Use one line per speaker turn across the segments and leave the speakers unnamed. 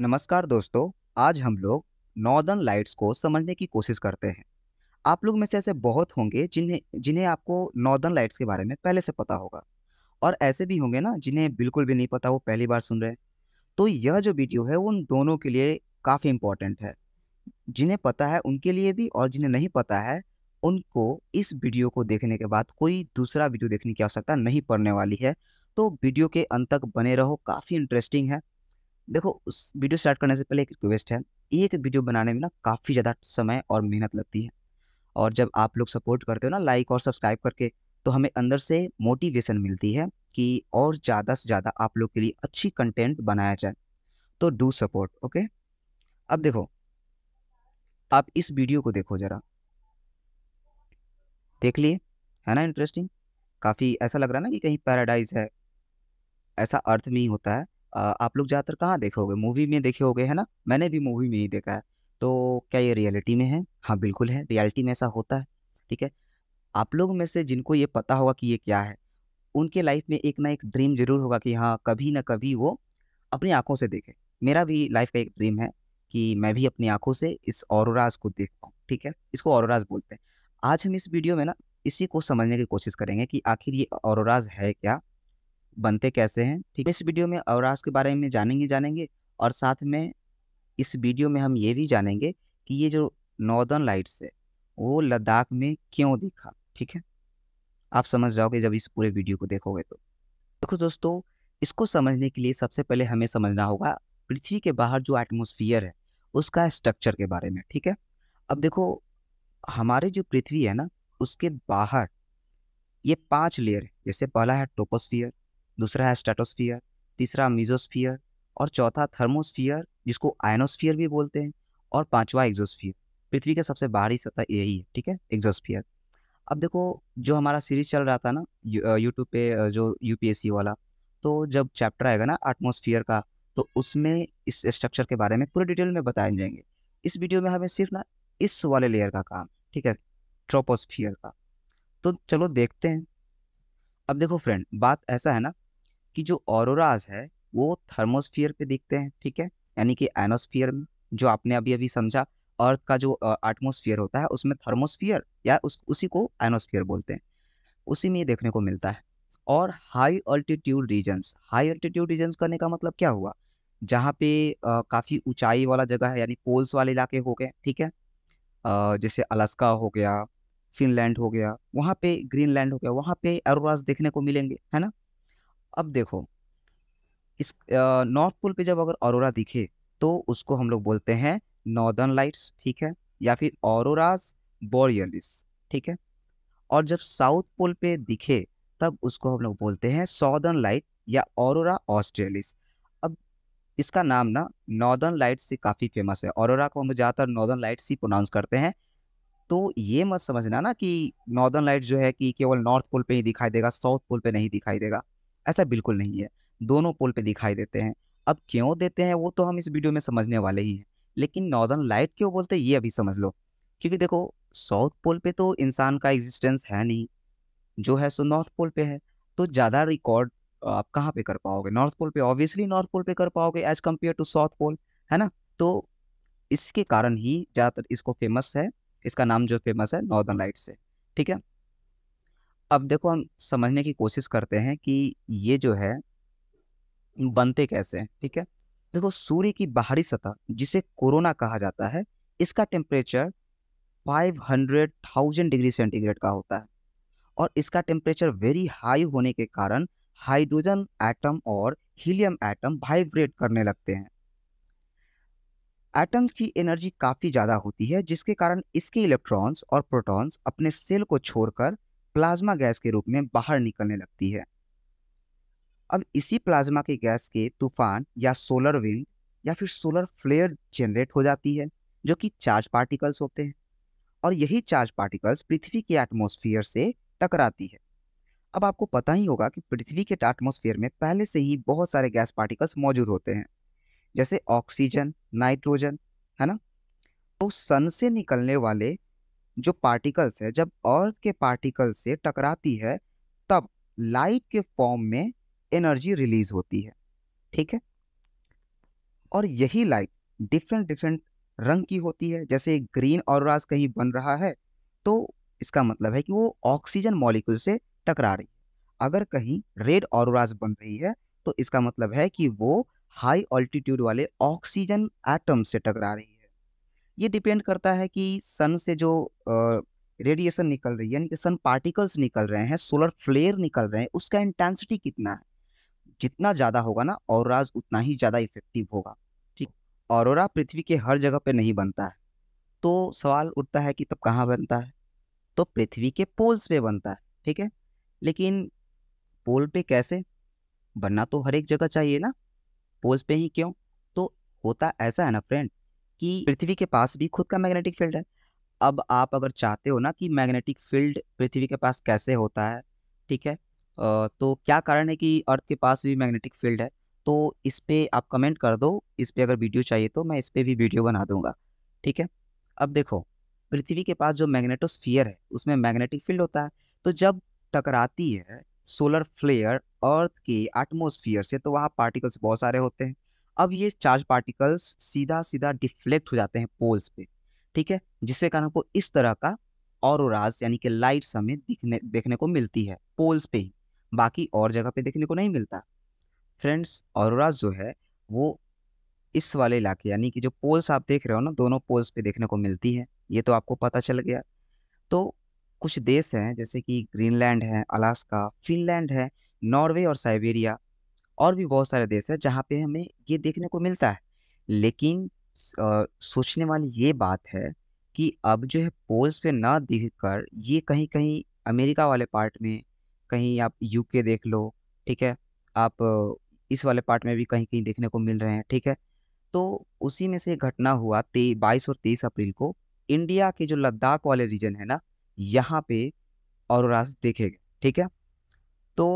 नमस्कार दोस्तों आज हम लोग नॉर्दर्न लाइट्स को समझने की कोशिश करते हैं आप लोग में से ऐसे बहुत होंगे जिन्हें जिन्हें आपको नॉर्दर्न लाइट्स के बारे में पहले से पता होगा और ऐसे भी होंगे ना जिन्हें बिल्कुल भी नहीं पता वो पहली बार सुन रहे हैं तो यह जो वीडियो है उन दोनों के लिए काफ़ी इम्पोर्टेंट है जिन्हें पता है उनके लिए भी और जिन्हें नहीं पता है उनको इस वीडियो को देखने के बाद कोई दूसरा वीडियो देखने की आवश्यकता नहीं पड़ने वाली है तो वीडियो के अंत तक बने रहो काफ़ी इंटरेस्टिंग है देखो उस वीडियो स्टार्ट करने से पहले एक रिक्वेस्ट है एक वीडियो बनाने में ना काफ़ी ज़्यादा समय और मेहनत लगती है और जब आप लोग सपोर्ट करते हो ना लाइक और सब्सक्राइब करके तो हमें अंदर से मोटिवेशन मिलती है कि और ज़्यादा से ज़्यादा आप लोग के लिए अच्छी कंटेंट बनाया जाए तो डू सपोर्ट ओके अब देखो आप इस वीडियो को देखो ज़रा देख लिए है ना इंटरेस्टिंग काफ़ी ऐसा लग रहा है ना कि कहीं पैराडाइज है ऐसा अर्थ में ही होता है आप लोग ज़्यादातर कहाँ देखे होगे मूवी में देखे होगे है ना मैंने भी मूवी में ही देखा है तो क्या ये रियलिटी में है हाँ बिल्कुल है रियलिटी में ऐसा होता है ठीक है आप लोग में से जिनको ये पता होगा कि ये क्या है उनके लाइफ में एक ना एक ड्रीम जरूर होगा कि हाँ कभी ना कभी वो अपनी आंखों से देखे मेरा भी लाइफ का एक ड्रीम है कि मैं भी अपनी आंखों से इस औरराज को देख पाऊँ ठीक है इसको औरराज बोलते हैं आज हम इस वीडियो में ना इसी को समझने की कोशिश करेंगे कि आखिर ये औरराज है क्या बनते कैसे हैं ठीक इस वीडियो में अवरास के बारे में जानेंगे जानेंगे और साथ में इस वीडियो में हम ये भी जानेंगे कि ये जो नॉर्दर्न लाइट्स है वो लद्दाख में क्यों दिखा ठीक है आप समझ जाओगे जब इस पूरे वीडियो को देखोगे तो देखो दोस्तों इसको समझने के लिए सबसे पहले हमें समझना होगा पृथ्वी के बाहर जो एटमोसफियर है उसका स्ट्रक्चर के बारे में ठीक है अब देखो हमारे जो पृथ्वी है ना उसके बाहर ये पांच लेयर जैसे पहला है टोपोस्फियर दूसरा है स्टेटोस्फियर तीसरा मीजोस्फियर और चौथा थर्मोस्फियर जिसको आयनोस्फियर भी बोलते हैं और पांचवा एग्जोस्फियर पृथ्वी का सबसे बाहरी सतह यही है ठीक है एग्जोस्फियर अब देखो जो हमारा सीरीज चल रहा था ना यूट्यूब पे जो यूपीएससी वाला तो जब चैप्टर आएगा ना एटमोसफियर का तो उसमें इस स्ट्रक्चर के बारे में पूरे डिटेल में बताए जाएंगे इस वीडियो में हमें सिर्फ ना इस वाले लेयर का काम ठीक है ट्रोपोस्फियर का तो चलो देखते हैं अब देखो फ्रेंड बात ऐसा है ना कि जो ऑरोराज है वो थर्मोस्फियर पे दिखते हैं ठीक है यानी कि एनोस्फियर में जो आपने अभी अभी समझा अर्थ का जो एटमोस्फियर होता है उसमें थर्मोस्फियर या उस उसी को एनोस्फियर बोलते हैं उसी में ये देखने को मिलता है और high altitude regions high altitude regions करने का मतलब क्या हुआ जहाँ पे काफ़ी ऊंचाई वाला जगह है यानी पोल्स वाले इलाके हो गए ठीक है आ, जैसे अलास्का हो गया फिनलैंड हो गया वहाँ पे ग्रीनलैंड हो गया वहाँ पे एरोराज देखने को मिलेंगे है ना अब देखो इस नॉर्थ पोल पे जब अगर ऑरोरा दिखे तो उसको हम लोग बोलते हैं नॉर्दर्न लाइट्स ठीक है या फिर ऑरोराज बोरियलिस ठीक है और जब साउथ पोल पे दिखे तब उसको हम लोग बोलते हैं सॉदर्न लाइट या ऑरोरा ऑस्ट्रेलिस अब इसका नाम ना नॉर्दर्न लाइट से काफ़ी फेमस है ऑरोरा को हम ज़्यादातर नॉर्दर्न लाइट ही प्रोनाउंस करते हैं तो ये मत समझना ना कि नॉर्दर्न लाइट जो है कि केवल नॉर्थ पोल पे ही दिखाई देगा साउथ पोल पे नहीं दिखाई देगा ऐसा बिल्कुल नहीं है दोनों पोल पे दिखाई देते हैं अब क्यों देते हैं वो तो हम इस वीडियो में समझने वाले ही हैं लेकिन नॉर्दर्न लाइट क्यों बोलते हैं ये अभी समझ लो क्योंकि देखो साउथ पोल पे तो इंसान का एग्जिस्टेंस है नहीं जो है सो नॉर्थ पोल पे है तो ज़्यादा रिकॉर्ड आप कहाँ पे कर पाओगे नॉर्थ पोल पे ऑब्वियसली नॉर्थ पोल पे कर पाओगे as compare to south pole है ना तो इसके कारण ही ज़्यादातर इसको फेमस है इसका नाम जो फेमस है नॉर्दर्न लाइट से ठीक है अब देखो हम समझने की कोशिश करते हैं कि ये जो है बनते कैसे ठीक है देखो सूर्य की बाहरी सतह जिसे कोरोना कहा जाता है इसका टेम्परेचर 500,000 डिग्री सेंटीग्रेड का होता है और इसका टेम्परेचर वेरी हाई होने के कारण हाइड्रोजन एटम और हीलियम एटम वाइब्रेट करने लगते हैं एटम्स की एनर्जी काफ़ी ज़्यादा होती है जिसके कारण इसके इलेक्ट्रॉन्स और प्रोटॉन्स अपने सेल को छोड़कर प्लाज्मा गैस के रूप में बाहर निकलने लगती है अब इसी प्लाज्मा की गैस के तूफान या सोलर विंड या फिर सोलर फ्लेयर जनरेट हो जाती है जो कि चार्ज पार्टिकल्स होते हैं और यही चार्ज पार्टिकल्स पृथ्वी के एटमोसफियर से टकराती है अब आपको पता ही होगा कि पृथ्वी के एटमोसफियर में पहले से ही बहुत सारे गैस पार्टिकल्स मौजूद होते हैं जैसे ऑक्सीजन नाइट्रोजन है ना तो सन से निकलने वाले जो पार्टिकल्स है जब अर्थ के पार्टिकल्स से टकराती है तब लाइट के फॉर्म में एनर्जी रिलीज होती है ठीक है और यही लाइट डिफरेंट डिफरेंट रंग की होती है जैसे ग्रीन और कहीं बन रहा है तो इसका मतलब है कि वो ऑक्सीजन मॉलिक्यूल से टकरा रही है अगर कहीं रेड और बन रही है तो इसका मतलब है कि वो हाई ऑल्टीट्यूड वाले ऑक्सीजन एटम से टकरा रही है ये डिपेंड करता है कि सन से जो रेडिएशन निकल रही है यानी कि सन पार्टिकल्स निकल रहे हैं सोलर फ्लेयर निकल रहे हैं उसका इंटेंसिटी कितना है जितना ज़्यादा होगा ना और उतना ही ज़्यादा इफेक्टिव होगा ठीक और पृथ्वी के हर जगह पर नहीं बनता है तो सवाल उठता है कि तब कहाँ बनता है तो पृथ्वी के पोल्स पे बनता है ठीक है लेकिन पोल पे कैसे बनना तो हर एक जगह चाहिए ना पोल्स पे ही क्यों तो होता ऐसा है ना फ्रेंड कि पृथ्वी के पास भी खुद का मैग्नेटिक फील्ड है अब आप अगर चाहते हो ना कि मैग्नेटिक फील्ड पृथ्वी के पास कैसे होता है ठीक है तो क्या कारण है कि अर्थ के पास भी मैग्नेटिक फील्ड है तो इस पर आप कमेंट कर दो इस पर अगर वीडियो चाहिए तो मैं इस पर भी वीडियो बना दूंगा ठीक है अब देखो पृथ्वी के पास जो मैग्नेटोस्फियर है उसमें मैग्नेटिक फील्ड होता है तो जब टकराती है सोलर फ्लेयर अर्थ के एटमोसफियर से तो वहाँ पार्टिकल्स बहुत सारे होते हैं अब ये चार्ज पार्टिकल्स सीधा सीधा डिफ्लेक्ट हो जाते हैं पोल्स पे ठीक है जिससे कारण आपको इस तरह का और यानी कि लाइट हमें दिखने देखने को मिलती है पोल्स पे ही बाकी और जगह पे देखने को नहीं मिलता फ्रेंड्स और जो है वो इस वाले इलाके यानी कि जो पोल्स आप देख रहे हो ना दोनों पोल्स पे देखने को मिलती है ये तो आपको पता चल गया तो कुछ देश हैं जैसे कि ग्रीनलैंड है अलास्का फिनलैंड है नॉर्वे और साइबेरिया और भी बहुत सारे देश हैं जहाँ पे हमें ये देखने को मिलता है लेकिन आ, सोचने वाली ये बात है कि अब जो है पोल्स पे ना दिख कर ये कहीं कहीं अमेरिका वाले पार्ट में कहीं आप यूके देख लो ठीक है आप इस वाले पार्ट में भी कहीं कहीं देखने को मिल रहे हैं ठीक है तो उसी में से घटना हुआ ते बाईस और तेईस अप्रैल को इंडिया के जो लद्दाख वाले रीजन है ना यहाँ पे और देखे गए ठीक है तो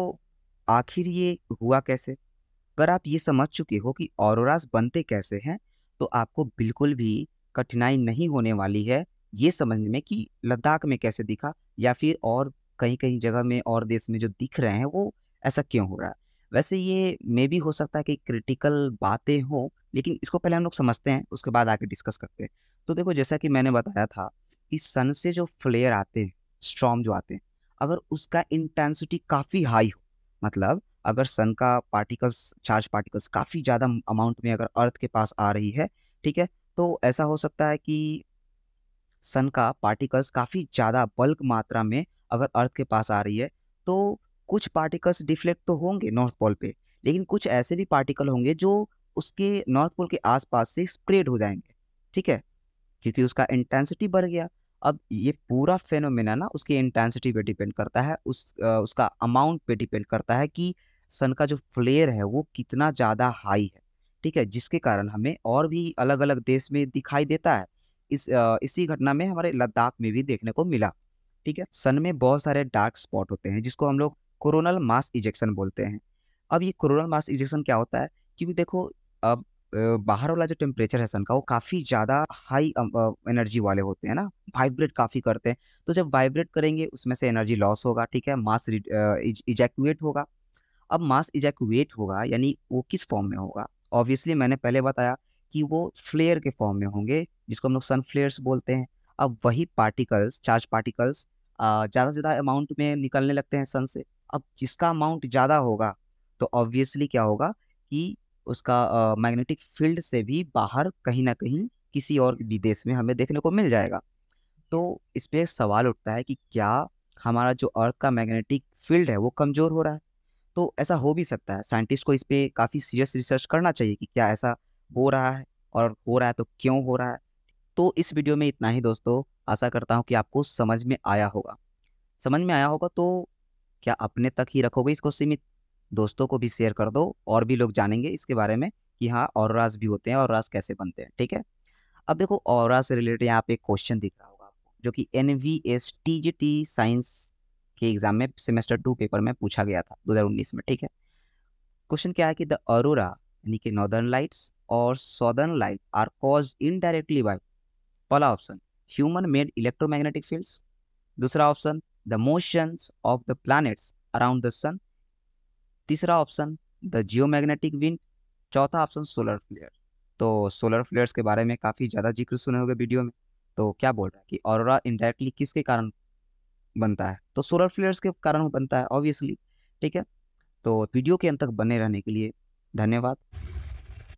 आखिर ये हुआ कैसे अगर आप ये समझ चुके हो कि औरोराज बनते कैसे हैं तो आपको बिल्कुल भी कठिनाई नहीं होने वाली है ये समझने में कि लद्दाख में कैसे दिखा या फिर और कहीं कहीं जगह में और देश में जो दिख रहे हैं वो ऐसा क्यों हो रहा है वैसे ये मे भी हो सकता है कि क्रिटिकल बातें हों लेकिन इसको पहले हम लोग समझते हैं उसके बाद आके डिस्कस करते हैं तो देखो जैसा कि मैंने बताया था कि सन से जो फ्लेयर आते हैं स्ट्रॉम जो आते हैं अगर उसका इंटेंसिटी काफ़ी हाई हो मतलब अगर सन का पार्टिकल्स चार्ज पार्टिकल्स काफ़ी ज़्यादा अमाउंट में अगर अर्थ के पास आ रही है ठीक है तो ऐसा हो सकता है कि सन का पार्टिकल्स काफ़ी ज़्यादा बल्क मात्रा में अगर अर्थ के पास आ रही है तो कुछ पार्टिकल्स डिफ्लेक्ट तो होंगे नॉर्थ पोल पे लेकिन कुछ ऐसे भी पार्टिकल होंगे जो उसके नॉर्थ पोल के आसपास से स्प्रेड हो जाएंगे ठीक है क्योंकि उसका इंटेंसिटी बढ़ गया अब ये पूरा फेनोमेना ना उसकी इंटेंसिटी पे डिपेंड करता है उस आ, उसका अमाउंट पे डिपेंड करता है कि सन का जो फ्लेयर है वो कितना ज़्यादा हाई है ठीक है जिसके कारण हमें और भी अलग अलग देश में दिखाई देता है इस आ, इसी घटना में हमारे लद्दाख में भी देखने को मिला ठीक है सन में बहुत सारे डार्क स्पॉट होते हैं जिसको हम लोग कोरोनल मास इजेक्शन बोलते हैं अब ये कोरोनल मास इजेक्शन क्या होता है क्योंकि देखो अब बाहर वाला जो टेम्परेचर है सन का वो काफ़ी ज़्यादा हाई एनर्जी वाले होते हैं ना वाइब्रेट काफ़ी करते हैं तो जब वाइब्रेट करेंगे उसमें से एनर्जी लॉस होगा ठीक है मास इजैक्यूएट होगा अब मास इजैक्यूएट होगा यानी वो किस फॉर्म में होगा ऑब्वियसली मैंने पहले बताया कि वो फ्लेयर के फॉर्म में होंगे जिसको हम लोग सन फ्लेयर्स बोलते हैं अब वही पार्टिकल्स चार्ज पार्टिकल्स ज़्यादा से ज़्यादा अमाउंट में निकलने लगते हैं सन से अब जिसका अमाउंट ज़्यादा होगा तो ऑब्वियसली क्या होगा कि उसका मैग्नेटिक फील्ड से भी बाहर कहीं ना कहीं किसी और विदेश में हमें देखने को मिल जाएगा तो इस पर सवाल उठता है कि क्या हमारा जो अर्थ का मैग्नेटिक फील्ड है वो कमज़ोर हो रहा है तो ऐसा हो भी सकता है साइंटिस्ट को इस पर काफ़ी सीरियस रिसर्च करना चाहिए कि क्या ऐसा हो रहा है और हो रहा है तो क्यों हो रहा है तो इस वीडियो में इतना ही दोस्तों आशा करता हूँ कि आपको समझ में आया होगा समझ में आया होगा तो क्या अपने तक ही रखोगे इसको सीमित दोस्तों को भी शेयर कर दो और भी लोग जानेंगे इसके बारे में कि हाँ और भी होते हैं और रास कैसे बनते हैं ठीक है अब देखो और से रिलेटेड यहाँ पे क्वेश्चन दिख रहा होगा आपको जो कि N V S T G T science के एग्जाम में सेमेस्टर टू पेपर में पूछा गया था दो में ठीक है क्वेश्चन क्या है कि द अरोरा यानी कि नॉर्दर्न लाइट्स और southern light are cause indirectly by पहला option human made electromagnetic fields दूसरा option the motions of the planets around the sun तीसरा option the geomagnetic wind चौथा ऑप्शन सोलर फ्लेयर तो solar flares के बारे में काफ़ी ज़्यादा जिक्र सुने होंगे वीडियो में तो क्या बोल रहा है कि और इनडायरेक्टली किसके कारण बनता है तो सोलर फ्लेयर्स के कारण बनता है ऑब्वियसली ठीक है तो वीडियो के अंत तक बने रहने के लिए धन्यवाद